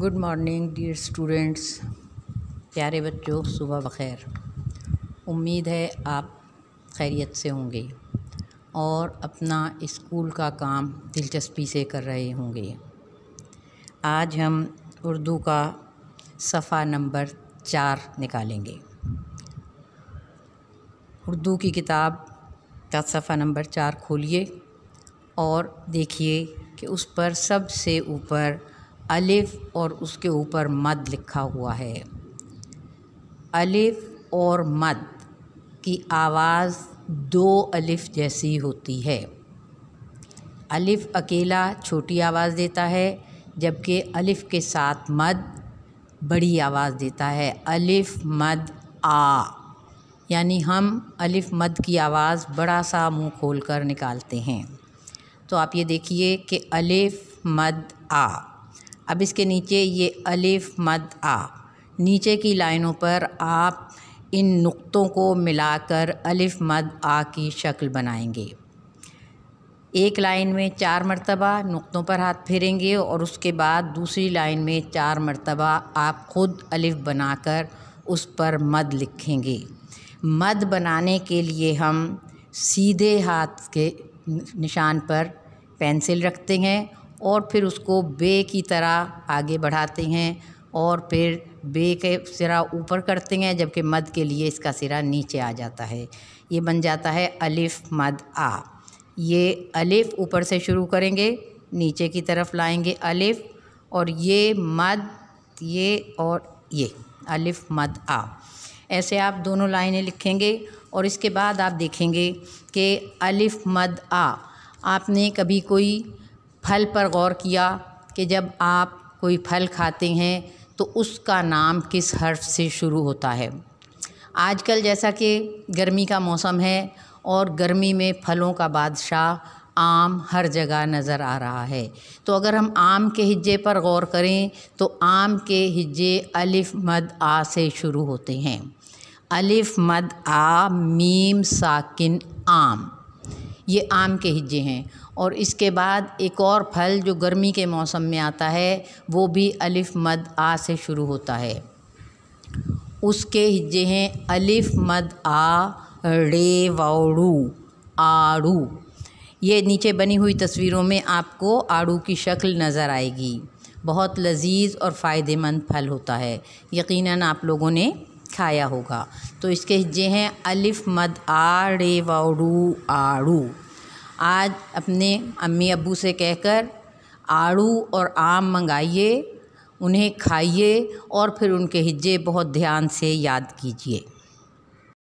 good morning dear students प्यारे बच्चों सुबह बखैर उम्मीद है आप खैरियत से होंगे और अपना स्कूल का काम दिलचस्पी से कर रहे होंगे आज हम उर्दू का सफ़ा नंबर चार निकालेंगे उर्दू की किताब का सफ़ा नंबर चार खोलिए और देखिए कि उस पर सबसे ऊपर अलिफ और उसके ऊपर मद लिखा हुआ है अलिफ और मद की आवाज़ दो अलिफ जैसी होती है अलिफ अकेला छोटी आवाज़ देता है जबकि अलिफ के साथ मद बड़ी आवाज़ देता है अलिफ मद आ यानी हम अलिफ मद की आवाज़ बड़ा सा मुंह खोल कर निकालते हैं तो आप ये देखिए कि अलिफ मद आ अब इसके नीचे ये अलिफ मद आ नीचे की लाइनों पर आप इन नुक्तों को मिलाकर अलिफ मद आ की शक्ल बनाएंगे एक लाइन में चार मरतबा नुक्तों पर हाथ फेरेंगे और उसके बाद दूसरी लाइन में चार मरतबा आप ख़ुद अलिफ बनाकर उस पर मद लिखेंगे मद बनाने के लिए हम सीधे हाथ के निशान पर पेंसिल रखते हैं और फिर उसको बे की तरह आगे बढ़ाते हैं और फिर बे के सिरा ऊपर करते हैं जबकि मद के लिए इसका सिरा नीचे आ जाता है ये बन जाता है अलिफ मद आ ये अलिफ ऊपर से शुरू करेंगे नीचे की तरफ लाएंगे अलिफ और ये मद ये और ये अलिफ मद आ ऐसे आप दोनों लाइनें लिखेंगे और इसके बाद आप देखेंगे कि अलिफ मद आ आपने कभी कोई फल पर गौर किया कि जब आप कोई फल खाते हैं तो उसका नाम किस हर्फ से शुरू होता है आजकल जैसा कि गर्मी का मौसम है और गर्मी में फलों का बादशाह आम हर जगह नज़र आ रहा है तो अगर हम आम के हिज्जे पर गौर करें तो आम के हिज्जे अलिफ मद आ से शुरू होते हैं अलिफ मद आ मीम साकिन आम ये आम के हिज्जे हैं और इसके बाद एक और फल जो गर्मी के मौसम में आता है वो भी अलिफ मद आ से शुरू होता है उसके हिज्जे हैं अलिफ मद आ रे वाड़ू आड़ू ये नीचे बनी हुई तस्वीरों में आपको आड़ू की शक्ल नज़र आएगी बहुत लजीज और फ़ायदेमंद फल होता है यकीनन आप लोगों ने खाया होगा तो इसके हिज्जे हैं अलिफ मद आ रे वाड़ू आड़ू आज अपने अम्मी अबू से कहकर आड़ू और आम मंगाइए उन्हें खाइए और फिर उनके हिज्जे बहुत ध्यान से याद कीजिए